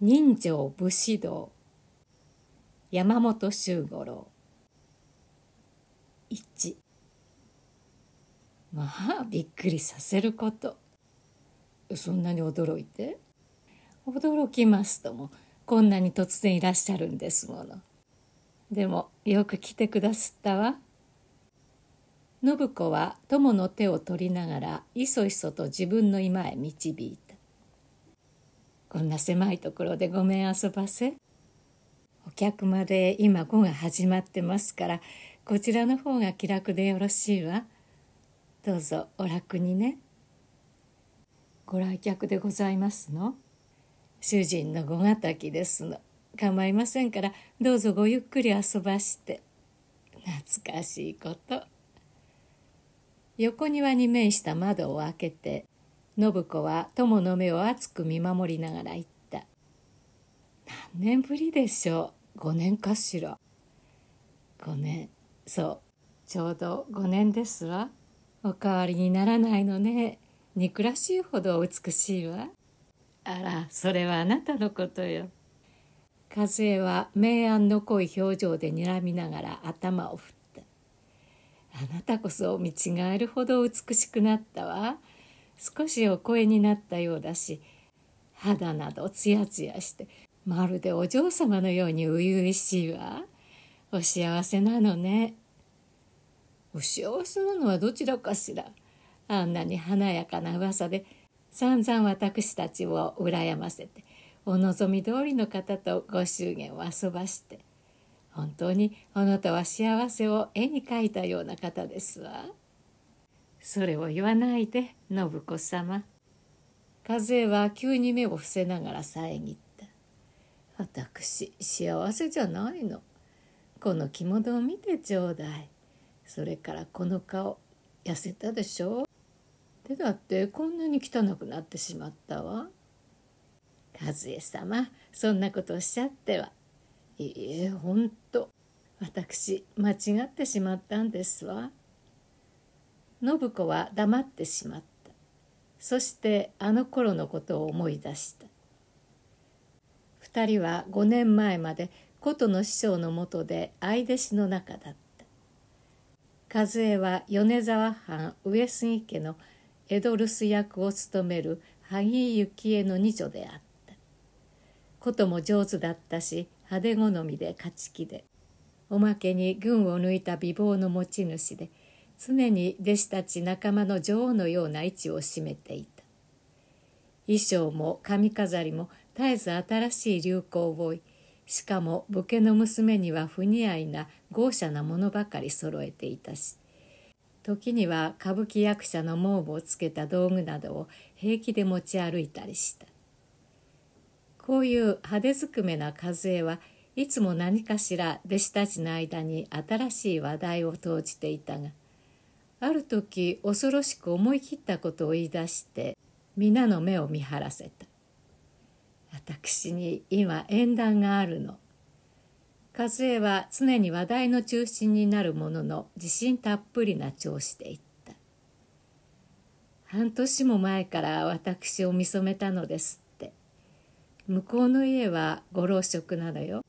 人情武士道山本周五郎一まあびっくりさせることそんなに驚いて驚きますともこんなに突然いらっしゃるんですものでもよく来てくだすったわ信子は友の手を取りながらいそいそと自分の居間へ導いたこんな狭いところでごめん遊ばせ。お客まで今碁が始まってますから、こちらの方が気楽でよろしいわ。どうぞお楽にね。ご来客でございますの主人のごがたきですの。構いませんから、どうぞごゆっくり遊ばして。懐かしいこと。横庭に面した窓を開けて信子は友の目を熱く見守りながら言った何年ぶりでしょう5年かしら5年そうちょうど5年ですわおかわりにならないのね憎らしいほど美しいわあらそれはあなたのことよ和枝は明暗の濃い表情で睨みながら頭を振ったあなたこそ見違えるほど美しくなったわ少しお声になったようだし肌などツヤツヤしてまるでお嬢様のように初々しいわお幸せなのねお幸せなのはどちらかしらあんなに華やかな噂で散々私たちを羨ませてお望み通りの方とご祝言を遊ばして本当にあなたは幸せを絵に描いたような方ですわ。それを言わないで信子様風は急に目を伏せながら遮った私幸せじゃないのこの着物を見てちょうだいそれからこの顔痩せたでしょ手だってこんなに汚くなってしまったわ和江様そんなことおっしゃってはいいえほんと私間違ってしまったんですわ。信子は黙ってしまったそしてあの頃のことを思い出した2人は5年前まで琴の師匠のもとで相弟子の中だった和江は米沢藩上杉家の江戸留守役を務める萩幸恵の二女であった琴も上手だったし派手好みで勝ち気でおまけに群を抜いた美貌の持ち主で「常に弟子たち仲間の女王のような位置を占めていた衣装も髪飾りも絶えず新しい流行を追いしかも武家の娘には不似合いな豪奢なものばかり揃えていたし時には歌舞伎役者の毛布をつけた道具などを平気で持ち歩いたりしたこういう派手ずくめな和風は、いつも何かしら弟子たちの間に新しい話題を投じていたがある時恐ろしく思い切ったことを言い出して皆の目を見張らせた私に今縁談があるの和江は常に話題の中心になるものの自信たっぷりな調子で言った半年も前から私を見初めたのですって向こうの家はご老職なのよ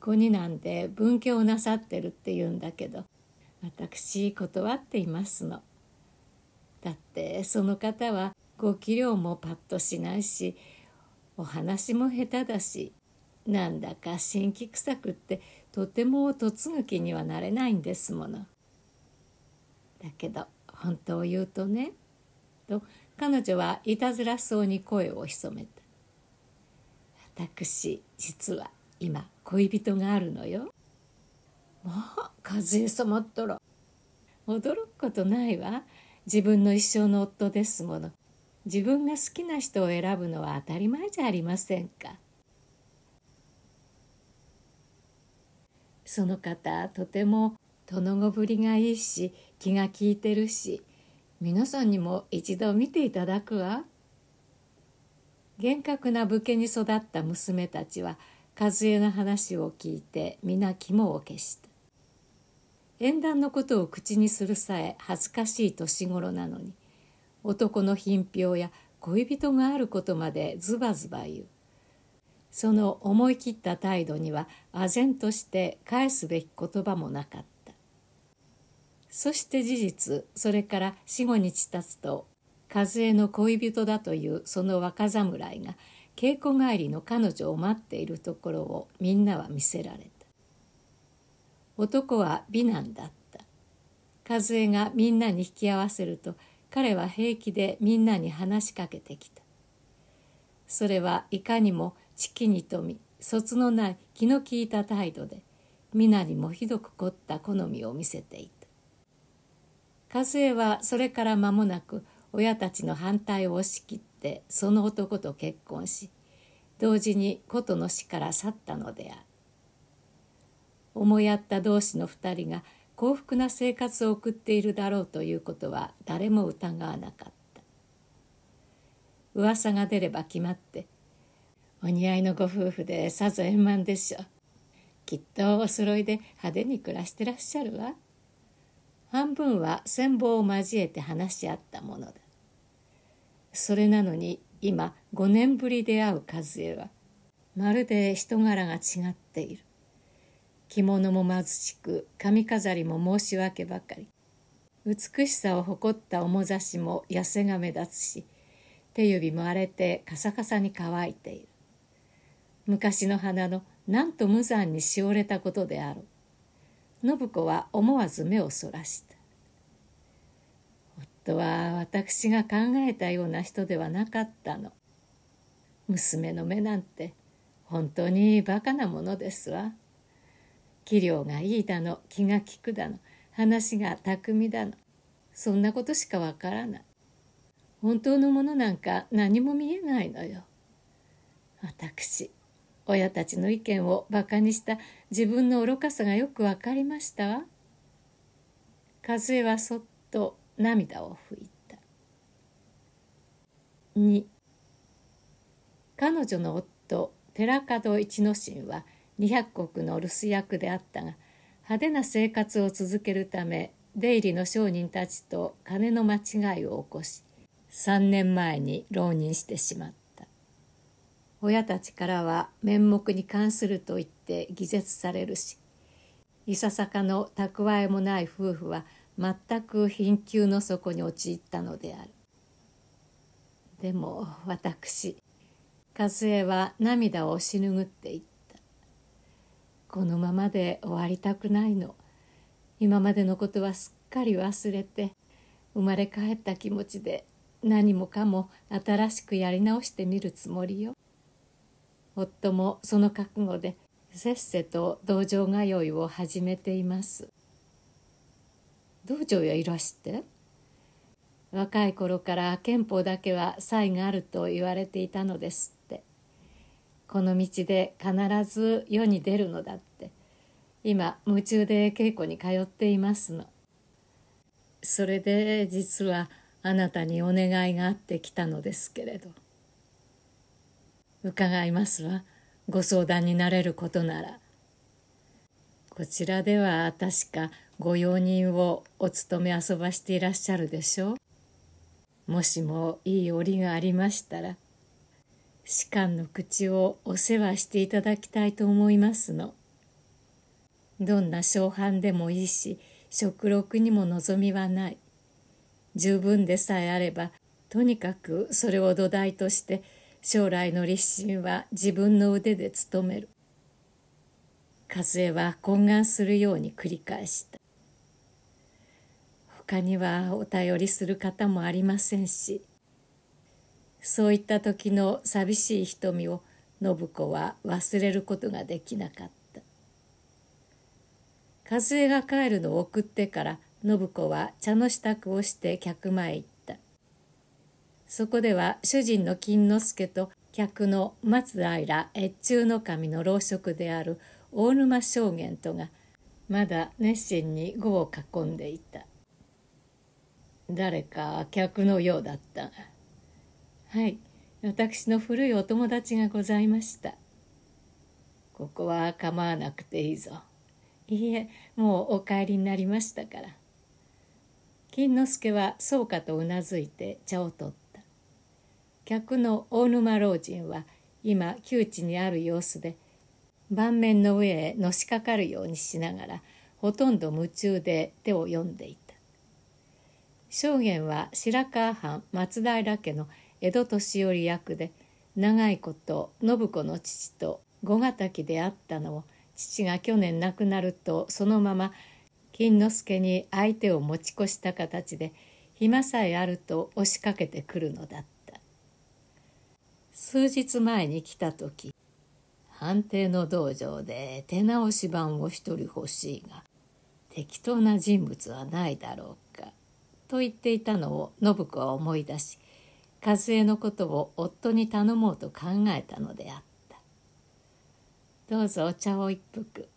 子になんで文家をなさってるって言うんだけど私断っていますの。だってその方はご器量もパッとしないしお話も下手だしなんだか辛気臭くってとても嫁ぐ気にはなれないんですもの。だけど本当を言うとねと彼女はいたずらそうに声を潜めた。私実は今恋人があるのよ。まあ和江様ったら驚くことないわ自分の一生の夫ですもの自分が好きな人を選ぶのは当たり前じゃありませんかその方とても殿のぶりがいいし気が利いてるし皆さんにも一度見ていただくわ厳格な武家に育った娘たちは和江の話を聞いて皆肝を消した縁談のことを口にするさえ恥ずかしい年頃なのに男の品評や恋人があることまでズバズバ言うその思い切った態度には唖然として返すべき言葉もなかったそして事実それから45日経つと和江の恋人だというその若侍が稽古帰りの彼女を待っているところをみんなは見せられた男は美男だった和江がみんなに引き合わせると彼は平気でみんなに話しかけてきたそれはいかにも知気に富み卒のない気の利いた態度で皆にもひどく凝った好みを見せていた和江はそれから間もなく親たちの反対を押し切ってその男と結婚し同時に琴の死から去ったのである思い合った同士の2人が幸福な生活を送っているだろうということは誰も疑わなかった噂が出れば決まって「お似合いのご夫婦でさぞ円満でしょう」「きっとお揃いで派手に暮らしてらっしゃるわ」半分は戦望を交えて話し合ったものだそれなのに今5年ぶりで会う和江はまるで人柄が違っている着物も貧しく髪飾りも申し訳ばかり美しさを誇った面差しも痩せが目立つし手指も荒れてカサカサに乾いている昔の花のなんと無残にしおれたことであろう信子は思わず目をそらした夫は私が考えたような人ではなかったの娘の目なんて本当にバカなものですわ。器量がいいだの気が利くだの話が巧みだのそんなことしかわからない本当のものなんか何も見えないのよ私親たちの意見をバカにした自分の愚かさがよくわかりましたわ和江はそっと涙を拭いた2彼女の夫寺門一之進は200国の留守役であったが派手な生活を続けるため出入りの商人たちと金の間違いを起こし3年前に浪人してしまった親たちからは面目に関すると言って偽絶されるしいささかの蓄えもない夫婦は全く貧窮の底に陥ったのであるでも私和江は涙を押し拭っていたこのままで終わりたくないの今までのことはすっかり忘れて生まれ変った気持ちで何もかも新しくやり直してみるつもりよ夫もその覚悟でせっせと道場通いを始めています道場へいらして若い頃から憲法だけは差異があると言われていたのですってこの道で必ず世に出るのだって今夢中で稽古に通っていますのそれで実はあなたにお願いがあってきたのですけれど伺いますわご相談になれることならこちらでは確かご用人をお勤め遊ばしていらっしゃるでしょうもしもいい折がありましたら士官の口をお世話していただきたいと思いますの。どんな小判でもいいし、食録にも望みはない。十分でさえあれば、とにかくそれを土台として、将来の立身は自分の腕で務める。和江は懇願するように繰り返した。他にはお便りする方もありませんし。そういった時の寂しい瞳を信子は忘れることができなかった和江が帰るのを送ってから信子は茶の支度をして客前へ行ったそこでは主人の金之助と客の松平越中の神の老職である大沼将元とがまだ熱心に碁を囲んでいた誰か客のようだったがはい私の古いお友達がございましたここは構わなくていいぞいいえもうお帰りになりましたから金之助はそうかとうなずいて茶を取った客の大沼老人は今窮地にある様子で盤面の上へのしかかるようにしながらほとんど夢中で手を読んでいた証言は白河藩松平家の江戸年寄役で長いこと信子の父と五ヶ滝であったのを父が去年亡くなるとそのまま金之助に相手を持ち越した形で暇さえあると押しかけてくるのだった数日前に来た時藩邸の道場で手直し版を一人欲しいが適当な人物はないだろうかと言っていたのを信子は思い出し和江のことを夫に頼もうと考えたのであったどうぞお茶を一服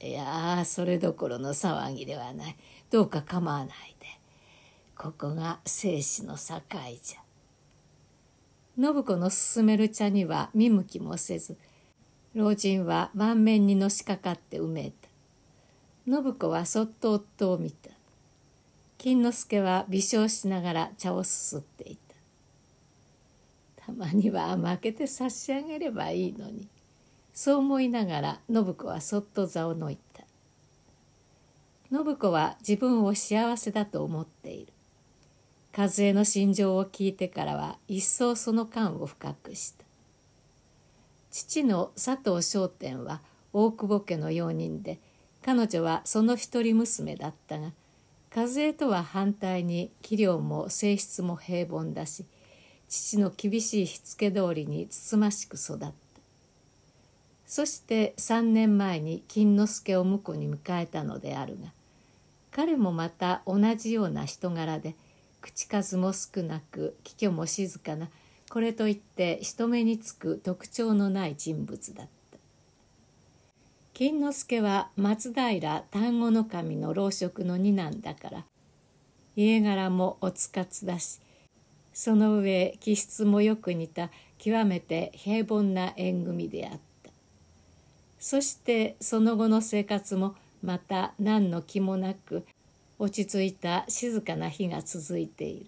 いやそれどころの騒ぎではないどうか構わないでここが生死の境じゃ信子の勧める茶には見向きもせず老人は満面にのしかかってうめいた信子はそっと夫を見た金之助は微笑しながら茶をすすっていたたまには負けて差し上げればいいのにそう思いながら信子はそっと座をのいた信子は自分を幸せだと思っている和枝の心情を聞いてからは一層その感を深くした父の佐藤商店は大久保家の用人で彼女はその一人娘だったが和枝とは反対に器量も性質も平凡だし父の厳しいしつけ通りにつつましく育ったそして3年前に金之助を婿に迎えたのであるが彼もまた同じような人柄で口数も少なく気虚も静かなこれといって人目につく特徴のない人物だった金之助は松平丹後守の老職の二男だから家柄もおつかつだしその上気質もよく似た極めて平凡な縁組であったそしてその後の生活もまた何の気もなく落ち着いた静かな日が続いている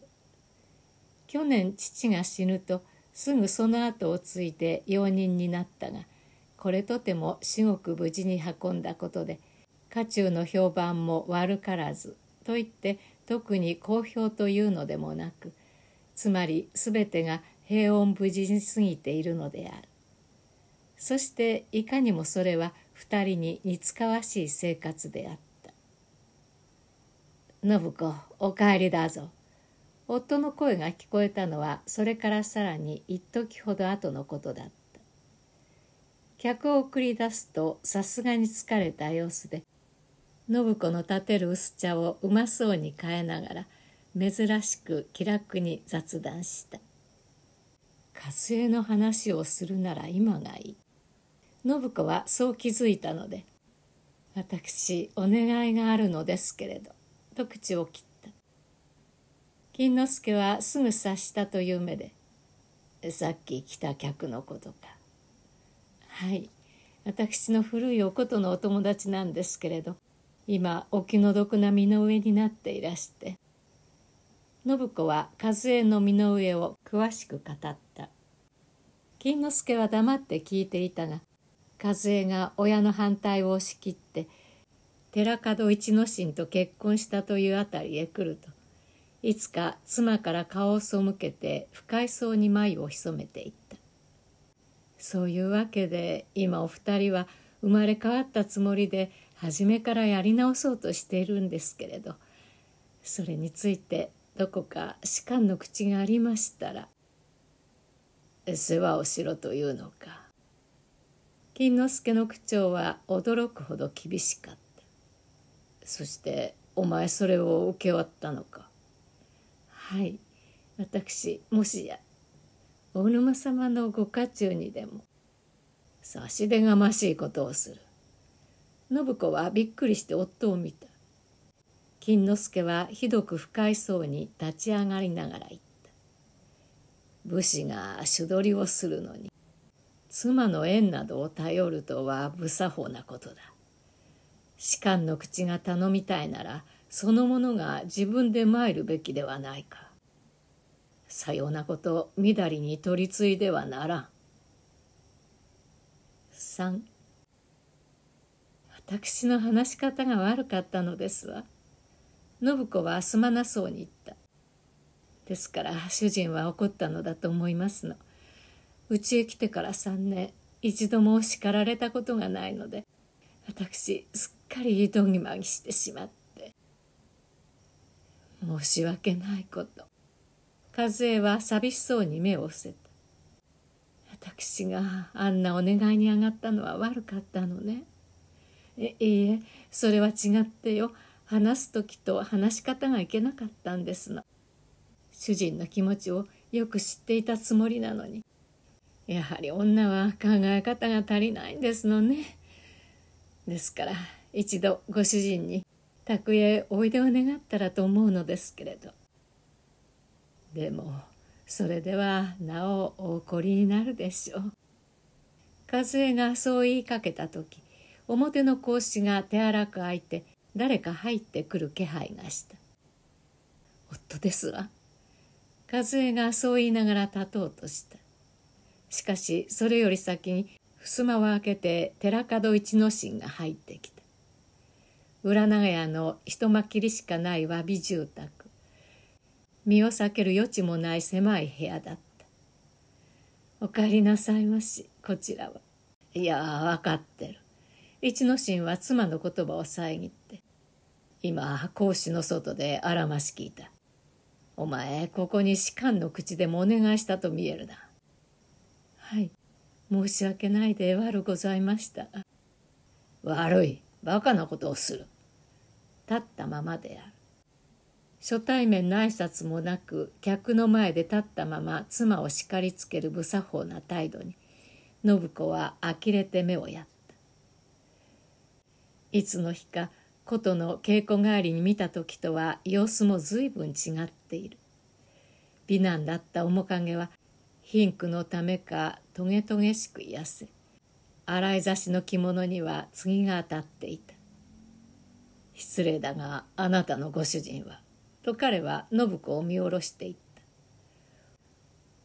去年父が死ぬとすぐその後を継いで容人になったがこれとても至極無事に運んだことで家中の評判も悪からずといって特に好評というのでもなくつまり全てが平穏無事に過ぎているのであるそしていかにもそれは二人に似つかわしい生活であった「信子お帰りだぞ」夫の声が聞こえたのはそれからさらに一時ほど後のことだった客を送り出すとさすがに疲れた様子で信子の立てる薄茶をうまそうに変えながら珍しく気楽に雑談した春星の話をするなら今がいい信子はそう気づいたので「私お願いがあるのですけれど」と口を切った金之助はすぐ察したという目で「さっき来た客のことか」「はい私の古いおことのお友達なんですけれど今お気の毒な身の上になっていらして信子は和江の身の上を詳しく語った金之助は黙って聞いていたが和江が親の反対を押し切って寺門一之進と結婚したというあたりへ来るといつか妻から顔を背けて不快そうに眉を潜めていったそういうわけで今お二人は生まれ変わったつもりで初めからやり直そうとしているんですけれどそれについてどこか士官の口がありましたら世話をしろというのか金之助の口調は驚くほど厳しかったそしてお前それを受け負ったのかはい私もしや大沼様のご家中にでも差し出がましいことをする信子はびっくりして夫を見た金之助はひどく不快そうに立ち上がりながら言った。武士が主取りをするのに、妻の縁などを頼るとは無作法なことだ。士官の口が頼みたいなら、そのものが自分で参るべきではないか。さようなことみだりに取り次いではならん。3私の話し方が悪かったのですわ。信子はすまなそうに言った。ですから主人は怒ったのだと思いますの。うちへ来てから3年、一度も叱られたことがないので、私、すっかりどぎまぎしてしまって。申し訳ないこと。和枝は寂しそうに目を伏せた。私があんなお願いに上がったのは悪かったのね。いいえ、それは違ってよ。話す時と話し方がいけなかったんですの主人の気持ちをよく知っていたつもりなのにやはり女は考え方が足りないんですのねですから一度ご主人に宅へおいでを願ったらと思うのですけれどでもそれではなおお怒りになるでしょう和江がそう言いかけた時表の格子が手荒く開いて誰か入ってくる気配がした夫ですわ和江がそう言いながら立とうとしたしかしそれより先に襖を開けて寺門一之進が入ってきた裏長屋の一間きりしかない詫び住宅身を避ける余地もない狭い部屋だったお帰りなさいましこちらはいや分かってる一之進は妻の言葉を遮って今、格子の外であらまし聞いた。お前、ここに士官の口でもお願いしたと見えるな。はい。申し訳ないで悪ございました。悪い。バカなことをする。立ったままである。初対面の挨拶もなく、客の前で立ったまま妻を叱りつける無作法な態度に、信子は呆れて目をやった。いつの日か、琴の稽古代わりに見た時とは様子も随分違っている美男だった面影は貧苦のためかトゲトゲしく痩せ洗い差しの着物には次が当たっていた失礼だがあなたのご主人はと彼は信子を見下ろしていった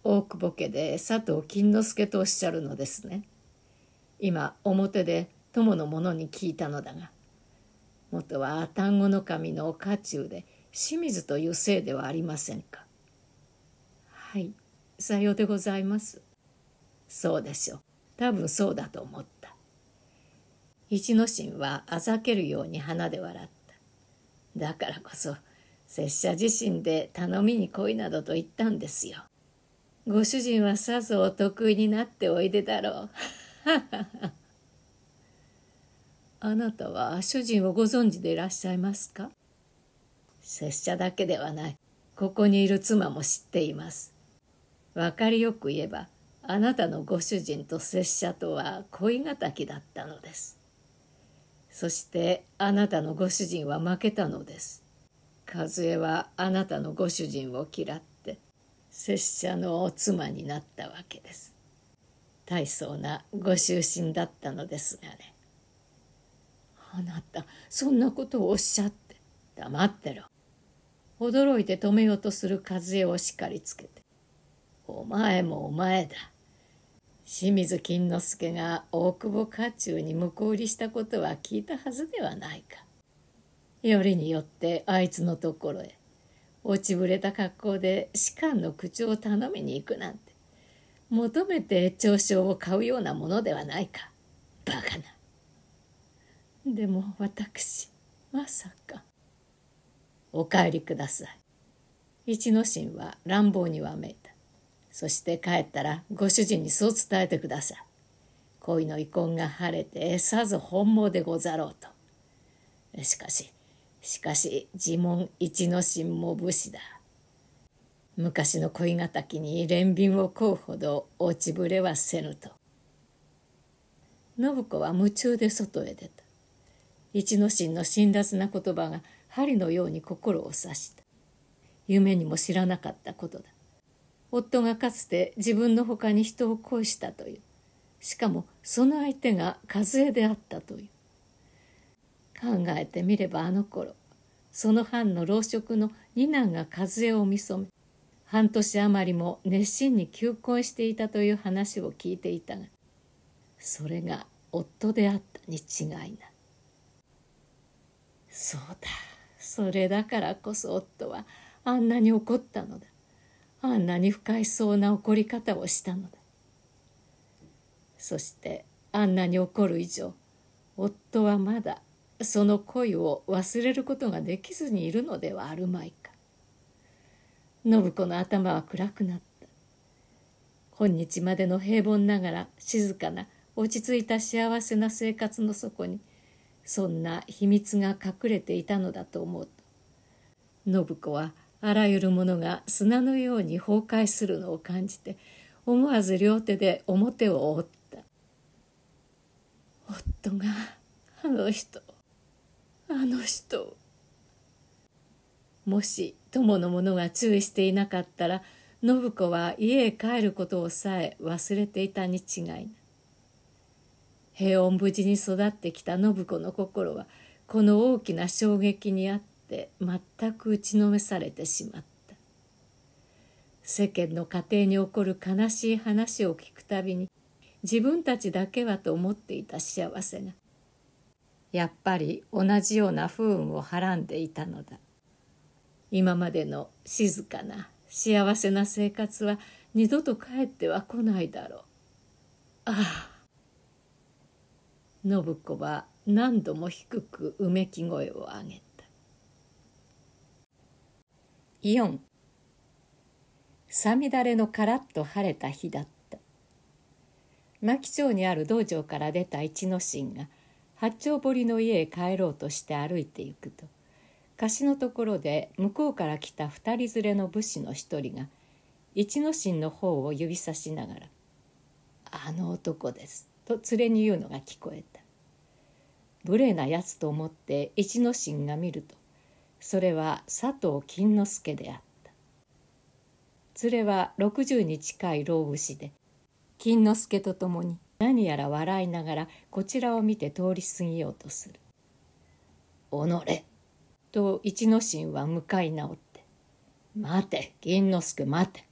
大久保家で佐藤金之助とおっしゃるのですね今表で友の者に聞いたのだが元は単語の神の家中で清水という姓ではありませんかはいさようでございますそうでしょう多分そうだと思った一之進はあざけるように鼻で笑っただからこそ拙者自身で頼みに来いなどと言ったんですよご主人はさぞお得意になっておいでだろう。あなたは主人をご存知でいらっしゃいますか拙者だけではない。ここにいる妻も知っています。わかりよく言えば、あなたのご主人と拙者とは恋敵だったのです。そしてあなたのご主人は負けたのです。和江はあなたのご主人を嫌って拙者の妻になったわけです。大層なご執心だったのですがね。あなたそんなことをおっしゃって黙ってろ驚いて止めようとする和江を叱りつけて「お前もお前だ」清水金之助が大久保家中に向こう売りしたことは聞いたはずではないか。よりによってあいつのところへ落ちぶれた格好で士官の口を頼みに行くなんて求めて長所を買うようなものではないかバカな。でも私まさかお帰りください一之進は乱暴にわめいたそして帰ったらご主人にそう伝えてください恋の遺恨が晴れてさぞ本望でござろうとしかししかし自問一之進も武士だ昔の恋敵に憐憫を請うほど落ちぶれはせぬと信子は夢中で外へ出た一之進の辛辣な言葉が針のように心を刺した夢にも知らなかったことだ夫がかつて自分の他に人を恋したというしかもその相手が和江であったという考えてみればあの頃その藩の老職の二男が和江を見初め半年余りも熱心に求婚していたという話を聞いていたがそれが夫であったに違いない。そうだそれだからこそ夫はあんなに怒ったのだあんなに不快そうな怒り方をしたのだそしてあんなに怒る以上夫はまだその恋を忘れることができずにいるのではあるまいか信子の頭は暗くなった今日までの平凡ながら静かな落ち着いた幸せな生活の底にそんな秘密が隠れていたのだと思うと信子はあらゆるものが砂のように崩壊するのを感じて思わず両手で表を覆った夫があの人あの人もし友の者が注意していなかったら信子は家へ帰ることをさえ忘れていたに違いない平穏無事に育ってきた信子の心はこの大きな衝撃にあって全く打ちのめされてしまった世間の家庭に起こる悲しい話を聞くたびに自分たちだけはと思っていた幸せがやっぱり同じような不運をはらんでいたのだ今までの静かな幸せな生活は二度と帰っては来ないだろうああ信子は何度も低くうめき声を上げた4さみだれのカラッと晴れた日だった牧町にある道場から出た一之進が八丁堀の家へ帰ろうとして歩いていくと貸しのところで向こうから来た二人連れの武士の一人が一之進の方を指さしながら「あの男です」と連れに言うのが聞こえた無礼なやつと思って一之進が見るとそれは佐藤金之助であった連れは60に近い老牛で金之助と共に何やら笑いながらこちらを見て通り過ぎようとする「おのれ」と一之進は向かい直って「待て金之助待て」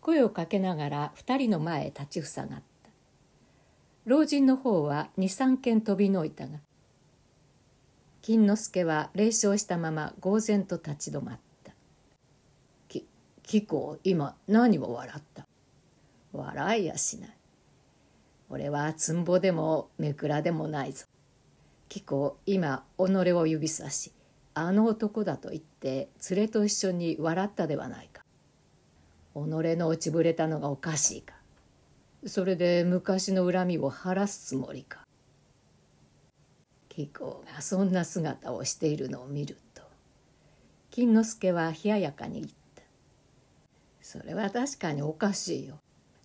声をかけながら二人の前へ立ちふさがった老人の方は23軒飛びのいたが金之助は冷笑したまま呆然と立ち止まった「き貴子今何を笑った笑いやしない俺はつんぼでもめくらでもないぞ貴子今己を指さしあの男だと言って連れと一緒に笑ったではないか己の落ちぶれたのがおかしいかそれで昔の恨みを晴らすつもりか貴公がそんな姿をしているのを見ると金之助は冷ややかに言った「それは確かにおかしいよ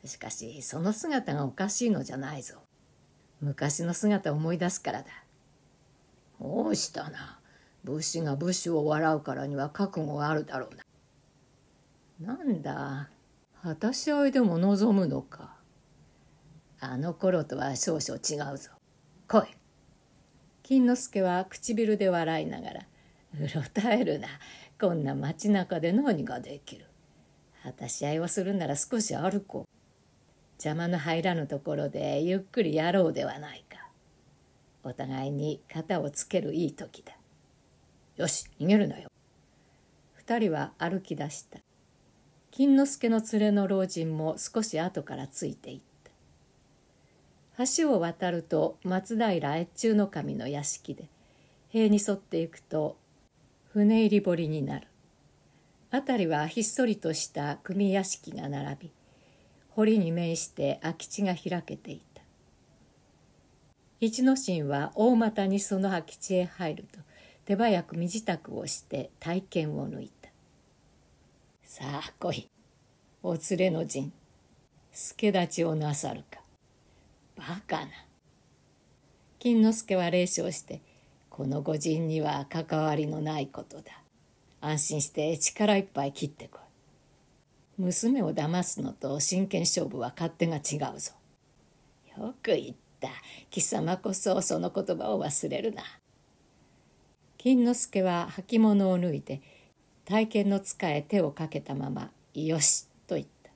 しかしその姿がおかしいのじゃないぞ昔の姿を思い出すからだ」「どうしたな武士が武士を笑うからには覚悟があるだろうな」なんだ果たし合いでも望むのかあの頃とは少々違うぞ来い金之助は唇で笑いながら「うろたえるなこんな街中で何ができる果たし合いをするなら少し歩こう邪魔の入らぬところでゆっくりやろうではないかお互いに肩をつけるいい時だよし逃げるなよ2人は歩き出した金之助の連れの老人も少し後からついていった橋を渡ると松平越中の神の屋敷で塀に沿っていくと船入り堀になる辺りはひっそりとした組屋敷が並び堀に面して空き地が開けていた一之進は大股にその空き地へ入ると手早く身支度をして体験を抜いた「さあ来いお連れの陣助太刀をなさるか」バカな。金之助は冷笑して、この御人には関わりのないことだ。安心して力いっぱい切ってこい。娘を騙すのと真剣勝負は勝手が違うぞ。よく言った。貴様こそその言葉を忘れるな。金之助は履物を脱いで、体験の使え手をかけたまま「よし」と言った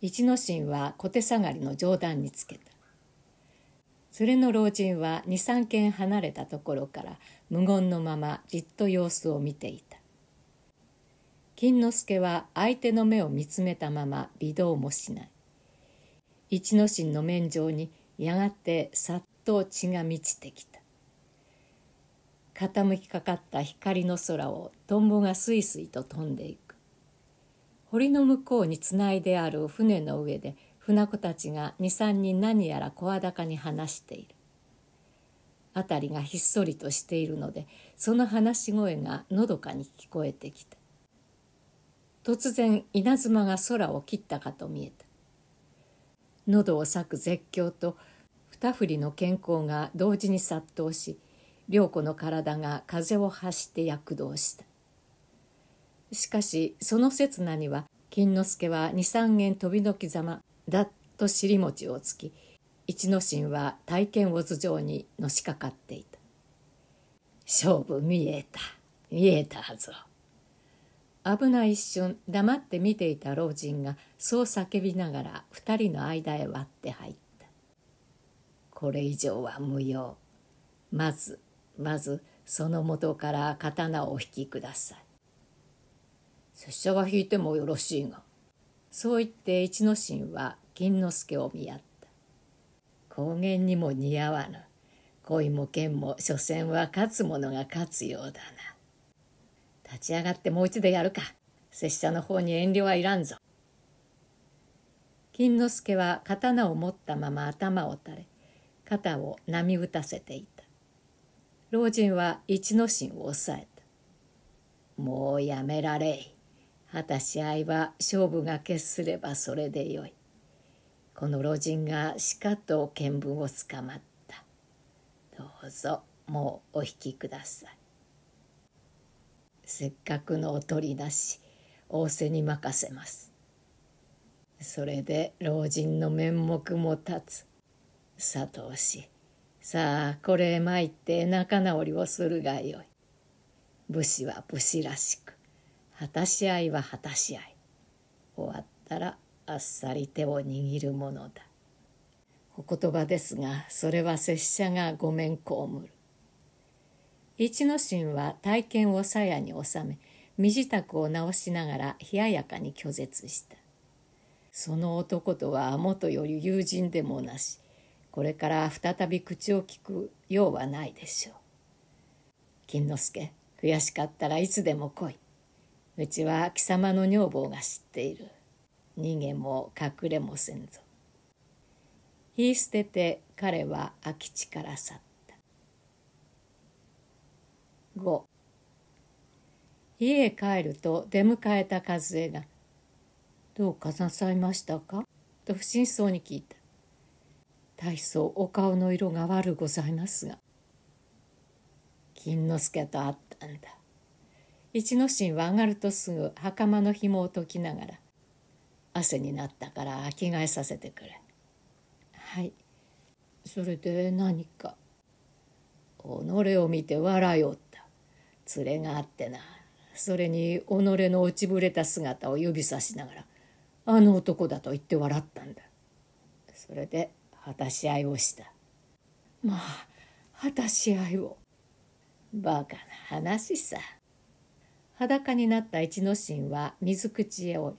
一之進は小手下がりの冗談につけた連れの老人は23軒離れたところから無言のままじっと様子を見ていた金之助は相手の目を見つめたまま微動もしない一之進の面上にやがてさっと血が満ちてきた傾きかかった光の空をトンボがすいすいと飛んでいく堀の向こうにつないである船の上で船子たちが23人何やら声高に話している辺りがひっそりとしているのでその話し声がのどかに聞こえてきた突然稲妻が空を切ったかと見えた喉を裂く絶叫と二振りの健康が同時に殺到し涼子の体が風を発して躍動したしかしその刹那には金之助は二三軒飛びのきざまだっと尻餅をつき一之進は体験を頭上にのしかかっていた勝負見えた見えたぞ危ない一瞬黙って見ていた老人がそう叫びながら二人の間へ割って入ったこれ以上は無用まずまずその元から刀をお引きください拙者が引いてもよろしいがそう言って一之進は金之助を見合った高原にも似合わぬ恋も剣も所詮は勝つ者が勝つようだな立ち上がってもう一度やるか拙者の方に遠慮はいらんぞ金之助は刀を持ったまま頭を垂れ肩を波打たせていた老人は一之進を抑えた「もうやめられい」果たし合いは勝負が決すればそれでよい。この老人がしかと見聞をつかまった。どうぞもうお引きください。せっかくのお取り出し仰せに任せます。それで老人の面目も立つ。佐藤氏さあこれへ参って仲直りをするがよい。武士は武士らしく。果たし合いは果たし合い終わったらあっさり手を握るものだお言葉ですがそれは拙者がごめん被る一之進は体験を鞘に収め身支度を直しながら冷ややかに拒絶したその男とはもとより友人でもなしこれから再び口を聞くようはないでしょう金之助悔しかったらいつでも来いうちは貴様の女房が知っている逃げも隠れもせんぞ言い捨てて彼は空き地から去った5家へ帰ると出迎えた和江が「どうかなさいましたか?」と不審そうに聞いた「大層お顔の色が悪ございますが」金之助と会ったんだ一之進は上がるとすぐ袴の紐を解きながら「汗になったから着替えさせてくれ」「はいそれで何か」「己を見て笑いおった連れがあってなそれに己の落ちぶれた姿を指さしながらあの男だと言って笑ったんだそれで果たし合いをしたまあ果たし合いをバカな話さ」。裸になった一之進は水口へ追い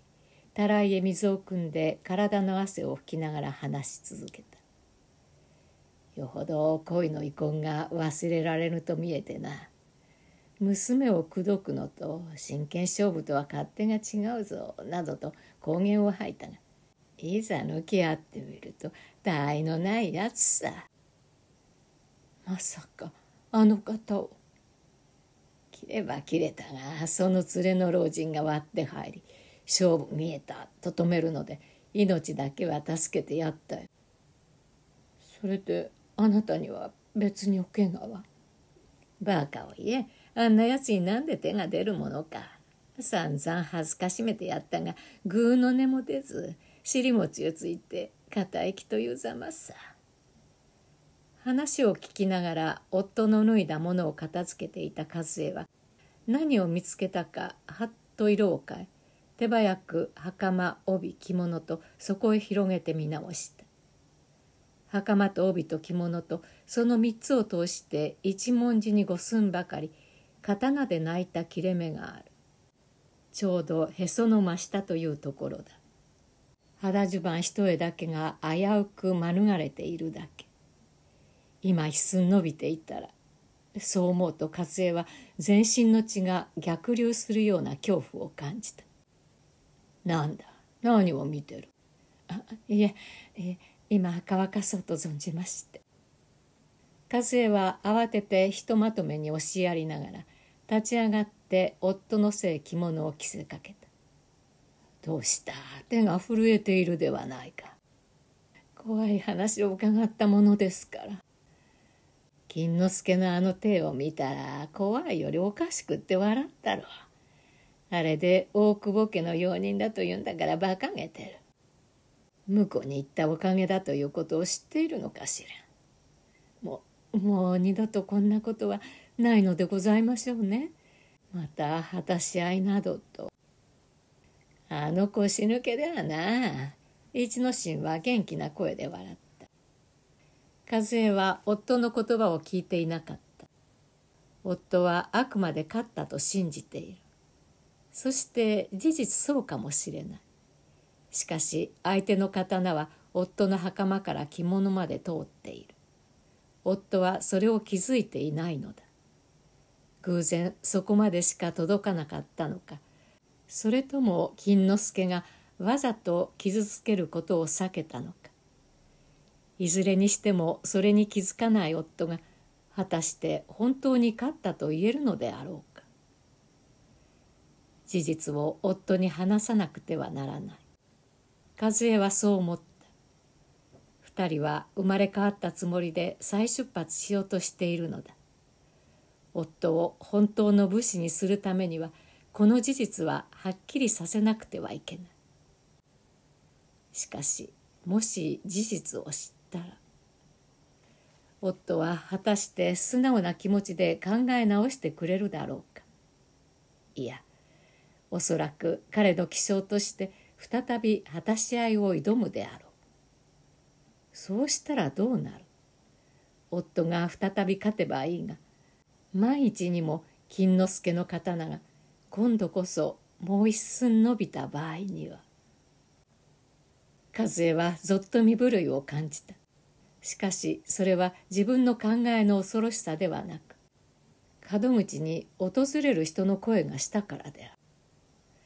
たらいへ水を汲んで体の汗を拭きながら話し続けたよほど恋の遺恨が忘れられぬと見えてな娘を口説くのと真剣勝負とは勝手が違うぞなどと公言を吐いたがいざ向き合ってみると他愛のないやつさまさかあの方を切れば切れたがその連れの老人が割って入り勝負見えたと止めるので命だけは助けてやったよ。それであなたには別にお怪がはバカを言えあんなやつになんで手が出るものか。散々恥ずかしめてやったがぐうの音も出ず尻餅をついて堅い気というざまさ。話を聞きながら夫の脱いだものを片付けていた和江は何を見つけたかはっと色を変え手早く袴帯着物とそこへ広げて見直した袴と帯と着物とその3つを通して一文字に五寸ばかり刀で泣いた切れ目があるちょうどへその真下というところだ肌襦袢一重だけが危うく免れているだけ今一寸伸びていったらそう思うと和恵は全身の血が逆流するような恐怖を感じたなんだ何を見てるあいええ今乾かそうと存じまして和恵は慌ててひとまとめに押しやりながら立ち上がって夫のせい着物を着せかけた「どうした手が震えているではないか」怖い話を伺ったものですから金之助のあの手を見たら怖いよりおかしくって笑ったろ。あれで大久保家の用人だと言うんだから馬鹿げてる。婿に行ったおかげだということを知っているのかしら。もう、もう二度とこんなことはないのでございましょうね。また果たし合いなどと。あの腰抜けではな。一之進は元気な声で笑った。和江は夫の言葉を聞いていなかった。夫はあくまで勝ったと信じている。そして事実そうかもしれない。しかし相手の刀は夫の袴から着物まで通っている。夫はそれを気づいていないのだ。偶然そこまでしか届かなかったのか、それとも金之助がわざと傷つけることを避けたのか。いずれにしてもそれに気づかない夫が果たして本当に勝ったと言えるのであろうか事実を夫に話さなくてはならない和江はそう思った2人は生まれ変わったつもりで再出発しようとしているのだ夫を本当の武士にするためにはこの事実ははっきりさせなくてはいけないしかしもし事実を知っったら夫は果たして素直な気持ちで考え直してくれるだろうかいやおそらく彼の気性として再び果たし合いを挑むであろうそうしたらどうなる夫が再び勝てばいいが万一にも金之助の刀が今度こそもう一寸伸びた場合には和江はぞっと身震いを感じたしかしそれは自分の考えの恐ろしさではなく門口に訪れる人の声がしたからである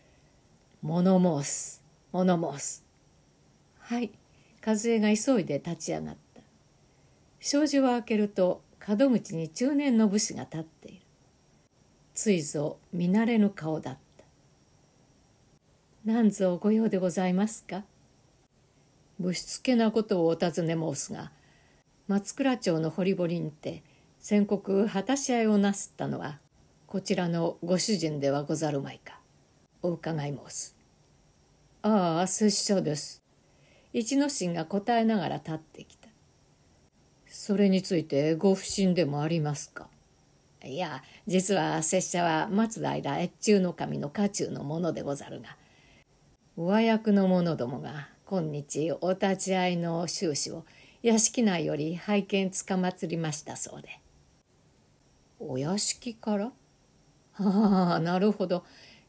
「物申す物申す」はい和江が急いで立ち上がった障子を開けると門口に中年の武士が立っているついぞ見慣れぬ顔だった「何ぞご用でございますか?」ぶしつけなことをお尋ね申すが松倉町の堀堀にて全国果たし合いをなすったのはこちらのご主人ではござるまいかお伺い申すああ拙者です一之進が答えながら立ってきたそれについてご不審でもありますかいや実は拙者は松平越中の神の家中のものでござるが上役の者どもが今日お立ち会いの収支を屋敷内より拝見つかまつりましたそうで。お屋敷からああ、なるほど。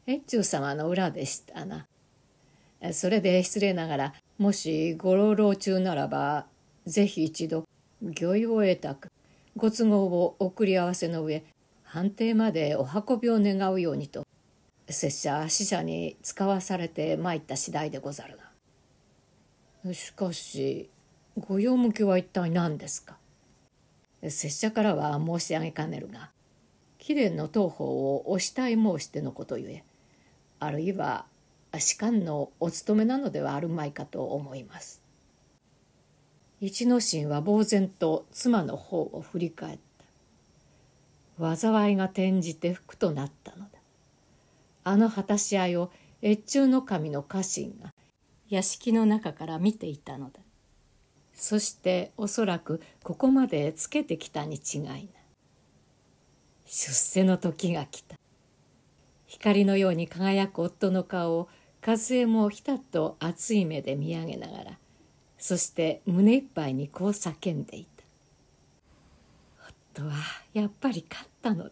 越中様の裏でしたな。それで失礼ながら、もしご老老中ならば、ぜひ一度、御意を得たく、ご都合を送り合わせの上、判定までお運びを願うようにと、拙者使者に使わされて参った次第でござるが。しかし、御用向きは一体何ですか拙者からは申し上げかねるが貴殿の当法をお慕い申してのことゆえあるいは士官のお務めなのではあるまいかと思います。一之進は呆然と妻の方を振り返った。災いが転じて福となったのだ。あの果たし合いを越中の神の家臣が屋敷の中から見ていたのだ。そしておそらくここまでつけてきたに違いない出世の時が来た光のように輝く夫の顔を和恵もひたっと熱い目で見上げながらそして胸いっぱいにこう叫んでいた夫はやっぱり勝ったのだ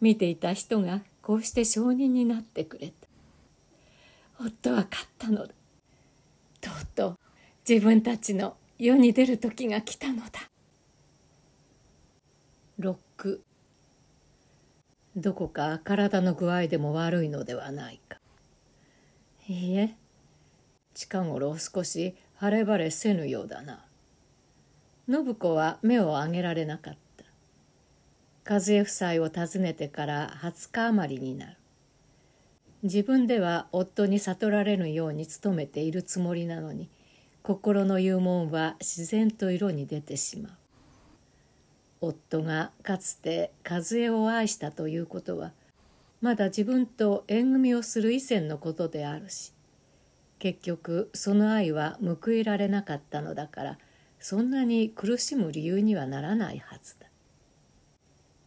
見ていた人がこうして証人になってくれた夫は勝ったのだとうとう自分たちの世に出る時が来たのだ6どこか体の具合でも悪いのではないかいいえ近頃少し晴れ晴れせぬようだな信子は目を上げられなかった和江夫妻を訪ねてから20日余りになる自分では夫に悟られぬように努めているつもりなのに心の油門は自然と色に出てしまう夫がかつて和江を愛したということはまだ自分と縁組をする以前のことであるし結局その愛は報いられなかったのだからそんなに苦しむ理由にはならないはずだ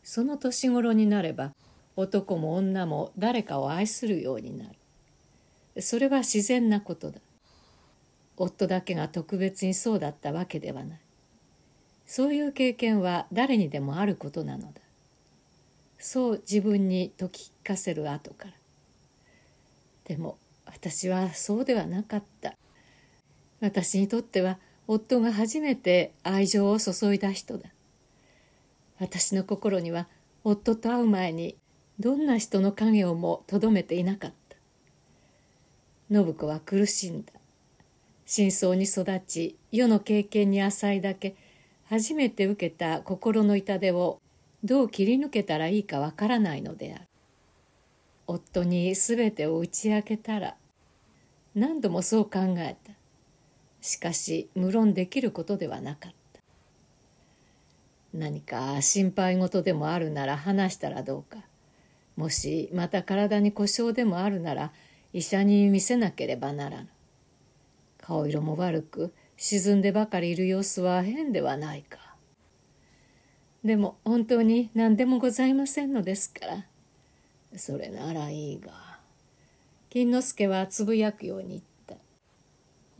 その年頃になれば男も女も誰かを愛するようになるそれは自然なことだ夫だけが特別にそうだったわけではないそういう経験は誰にでもあることなのだそう自分に解き聞かせる後からでも私はそうではなかった私にとっては夫が初めて愛情を注いだ人だ私の心には夫と会う前にどんな人の影をもとどめていなかった信子は苦しんだ真相に育ち世の経験に浅いだけ初めて受けた心の痛手をどう切り抜けたらいいかわからないのである夫に全てを打ち明けたら何度もそう考えたしかし無論できることではなかった何か心配事でもあるなら話したらどうかもしまた体に故障でもあるなら医者に見せなければならぬ顔色も悪く沈んでばかりいる様子は変ではないか。でも本当に何でもございませんのですから。それならいいが。金之助はつぶやくように言った。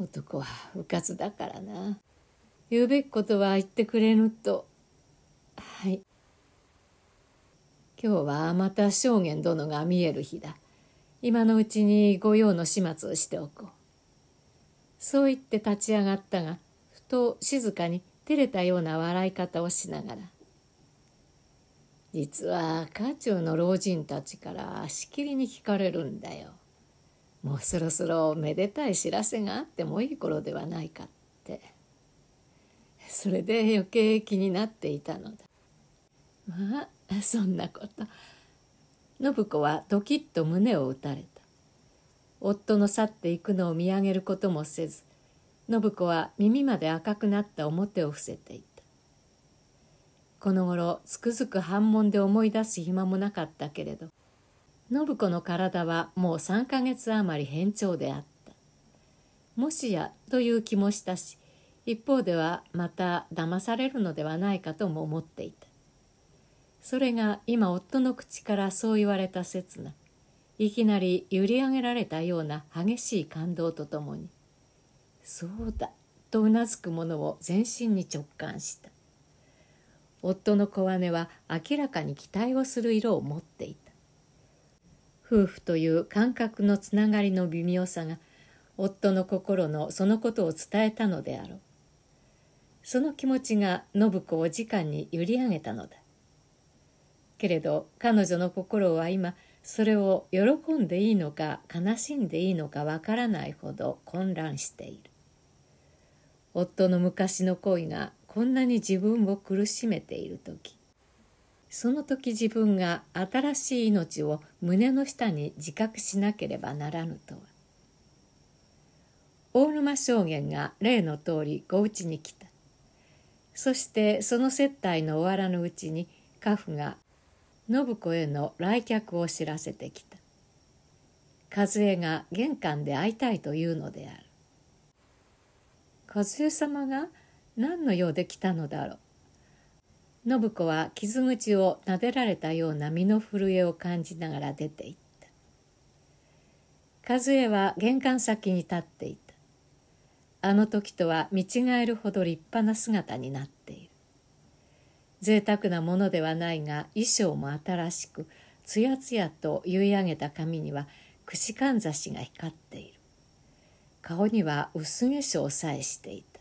男はうかつだからな。言うべきことは言ってくれぬと。はい。今日はまた証言殿が見える日だ。今のうちに御用の始末をしておこう。そう言って立ち上がったがふと静かに照れたような笑い方をしながら「実は家中の老人たちからしきりに聞かれるんだよ。もうそろそろめでたい知らせがあってもいい頃ではないか」ってそれで余計気になっていたのだ。まあそんなこと。信子はドキッと胸を打たれた。夫の去っていくのを見上げることもせず信子は耳まで赤くなった表を伏せていたこの頃つくづく反問で思い出す暇もなかったけれど信子の体はもう3ヶ月余り変調であったもしやという気もしたし一方ではまた騙されるのではないかとも思っていたそれが今夫の口からそう言われた刹那いきなり揺り上げられたような激しい感動とともに「そうだ」とうなずくものを全身に直感した夫の小姉は明らかに期待をする色を持っていた夫婦という感覚のつながりの微妙さが夫の心のそのことを伝えたのであろうその気持ちが信子を時間に揺り上げたのだけれど彼女の心は今それを喜んでいいのか悲しんでいいのかわからないほど混乱している夫の昔の恋がこんなに自分を苦しめている時その時自分が新しい命を胸の下に自覚しなければならぬとは大沼証言が例の通りごうちに来たそしてその接待の終わらぬうちに家父が信子への来客を知らせてきた和江が玄関で会いたいというのである和江様が何の用で来たのだろう信子は傷口を撫でられたような身の震えを感じながら出ていった和江は玄関先に立っていたあの時とは見違えるほど立派な姿になっている贅沢なものではないが衣装も新しくつやつやと結い上げた髪には串かんざしが光っている顔には薄化粧さえしていた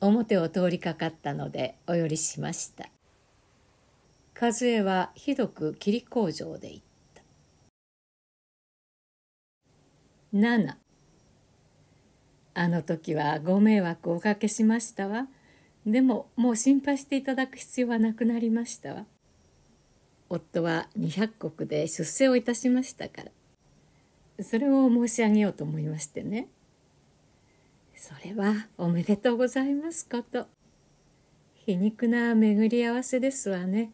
表を通りかかったのでお寄りしました和江はひどく霧工場で行った7あの時はご迷惑をおかけしましたわ。でももう心配していただく必要はなくなりましたわ夫は200国で出世をいたしましたからそれを申し上げようと思いましてねそれはおめでとうございますこと皮肉な巡り合わせですわね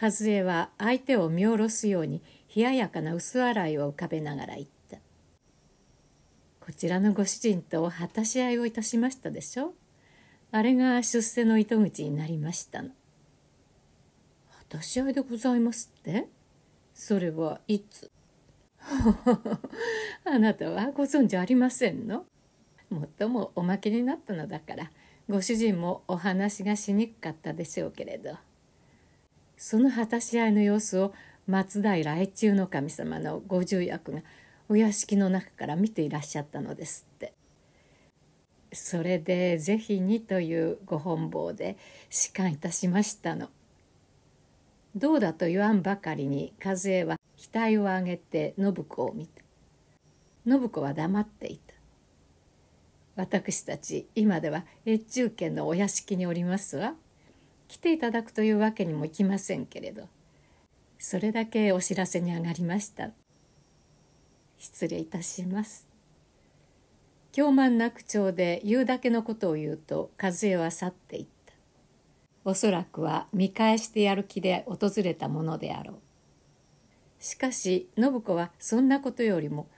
和江は相手を見下ろすように冷ややかな薄笑いを浮かべながら言ったこちらのご主人と果たし合いをいたしましたでしょあれが出世の糸口になりましたの。果たし合いでございますってそれはいつ あなたはご存知ありませんのもっともおまけになったのだからご主人もお話がしにくかったでしょうけれどその果たし合いの様子を松平越中の神様のご重役がお屋敷の中から見ていらっしゃったのですってそれで是非にというご本望で仕官いたしましたの。どうだと言わんばかりに和江は額を上げて信子を見た。信子は黙っていた。私たち今では越中家のお屋敷におりますわ。来ていただくというわけにもいきませんけれどそれだけお知らせに上がりました失礼いたします京満な口調で言うだけのことを言うと和江は去っていったおそらくは見返してやる気で訪れたものであろうしかし信子はそんなことよりも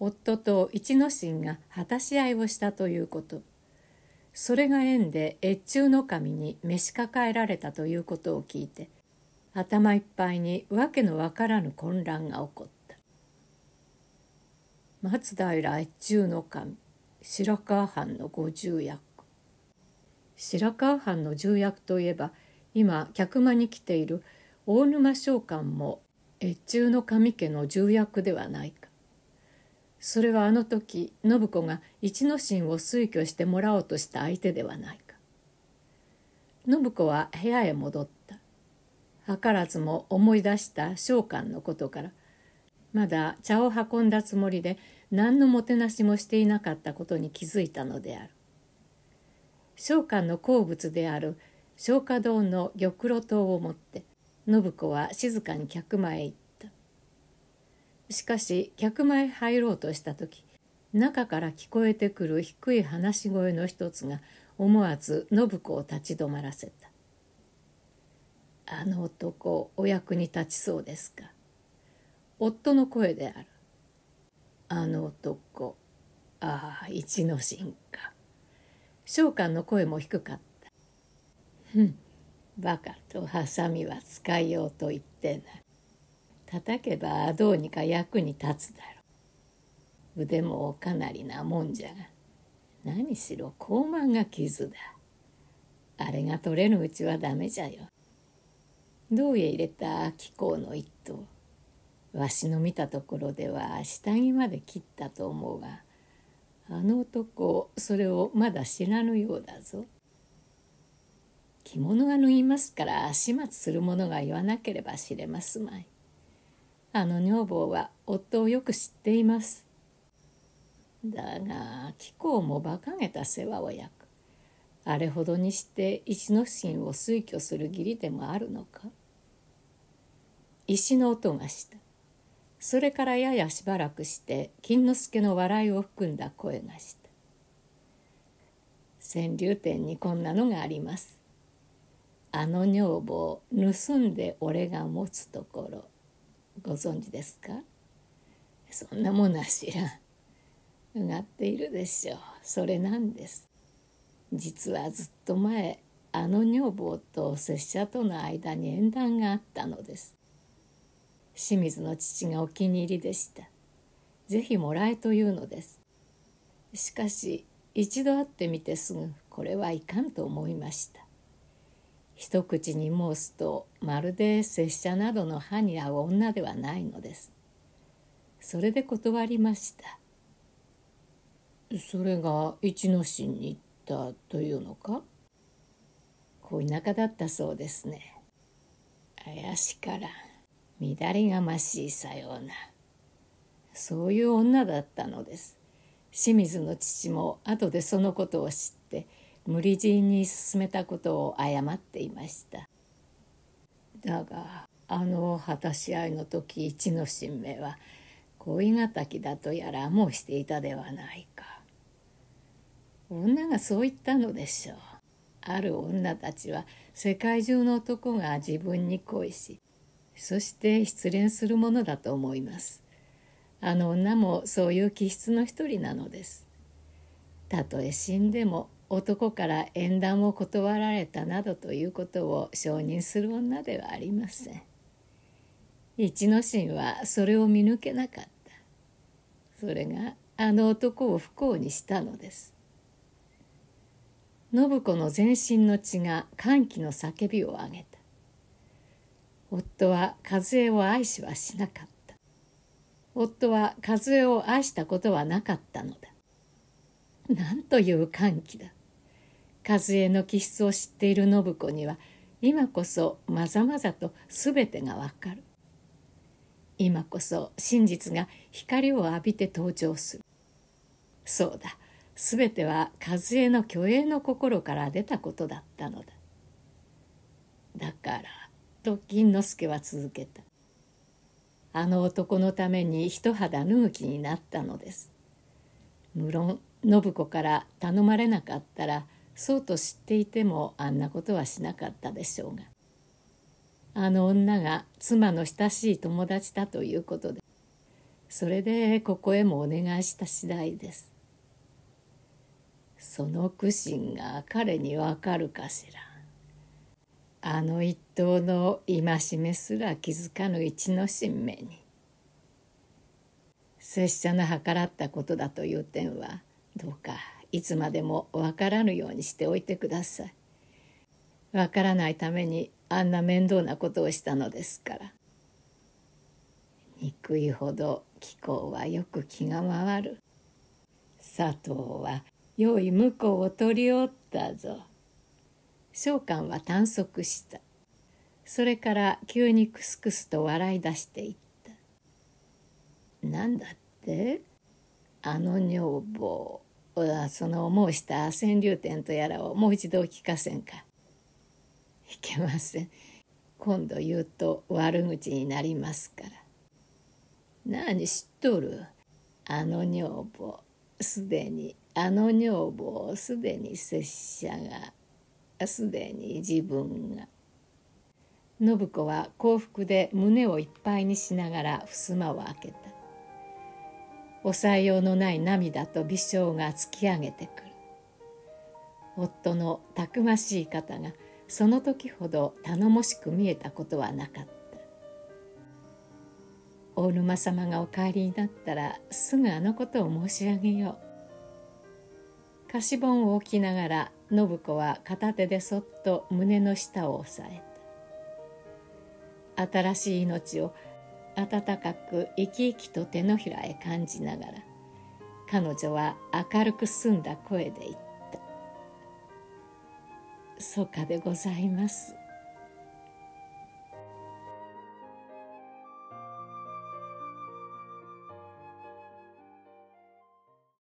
夫と一之進が果たし合いをしたということそれが縁で越中の神に召し抱えられたということを聞いて頭いっぱいに訳のわからぬ混乱が起こった松平越中の神白河藩の五重役白河藩の重役といえば今客間に来ている大沼商館も越中の神家の重役ではないかそれはあの時信子が一之進を推挙してもらおうとした相手ではないか信子は部屋へ戻った図らずも思い出した商館のことからまだ茶を運んだつもりで何のもてなしもしていなかったことに気づいたのである商館の好物である松花堂の玉露塔を持って信子は静かに客間へ行ったしかし客間へ入ろうとした時中から聞こえてくる低い話し声の一つが思わず信子を立ち止まらせた「あの男お役に立ちそうですか」夫の声であるあの男ああ一之進か召喚の声も低かった「うんバカとハサミは使いようと言ってない叩けばどうにか役に立つだろう腕もかなりなもんじゃが何しろ高慢が傷だあれが取れぬうちはダメじゃよ胴へ入れた気公の一頭わしの見たところでは下着まで切ったと思うがあの男それをまだ知らぬようだぞ。着物が脱ぎますから始末する者が言わなければ知れますまい。あの女房は夫をよく知っています。だが貴公も馬鹿げた世話を焼く。あれほどにして一之進を推挙する義理でもあるのか石の音がした。それからややしばらくして金之助の笑いを含んだ声がした「川柳店にこんなのがあります」「あの女房盗んで俺が持つところご存知ですか?」「そんなもんは知らん」「うがっているでしょうそれなんです」実はずっと前あの女房と拙者との間に縁談があったのです清水の父がお気に入りでした是非もらえというのですしかし一度会ってみてすぐこれはいかんと思いました一口に申すとまるで拙者などの歯に合う女ではないのですそれで断りましたそれが一ノ神に行ったというのか小田舎だったそうですね怪しからん乱れがましいさようなそういう女だったのです清水の父も後でそのことを知って無理強いに勧めたことを謝っていましただがあの果たし合いの時一の神明は恋敵だとやらもうしていたではないか女がそう言ったのでしょうある女たちは世界中の男が自分に恋しそして失恋するものだと思いますあの女もそういう気質の一人なのですたとえ死んでも男から縁談を断られたなどということを承認する女ではありません一之進はそれを見抜けなかったそれがあの男を不幸にしたのです信子の全身の血が歓喜の叫びを上げた夫は和江を愛しはしなかった夫は和江を愛したことはなかったのだなんという歓喜だ和江の気質を知っている信子には今こそまざまざと全てがわかる今こそ真実が光を浴びて登場するそうだ全ては和江の虚栄の心から出たことだったのだだからと金之助は続けたあの男のために一肌脱ぐ気になったのです無論信子から頼まれなかったらそうと知っていてもあんなことはしなかったでしょうがあの女が妻の親しい友達だということでそれでここへもお願いした次第ですその苦心が彼にわかるかしらあの一頭の戒めすら気づかぬ一の神明に拙者の計らったことだという点はどうかいつまでも分からぬようにしておいてください。分からないためにあんな面倒なことをしたのですから。憎いほど気候はよく気が回る。佐藤は良い婿を取りおったぞ。召喚は短足したそれから急にクスクスと笑い出していった「なんだってあの女房その申した川柳店とやらをもう一度聞かせんか」「いけません今度言うと悪口になりますから」「何知っとるあの女房すでにあの女房すでに拙者が」すでに自分が信子は幸福で胸をいっぱいにしながら襖を開けた抑えようのない涙と微笑が突き上げてくる夫のたくましい方がその時ほど頼もしく見えたことはなかった大沼様がお帰りになったらすぐあのことを申し上げよう貸本を置きながら信子は片手でそっと胸の下を押さえた新しい命を温かく生き生きと手のひらへ感じながら彼女は明るく澄んだ声で言った「そうかでございます」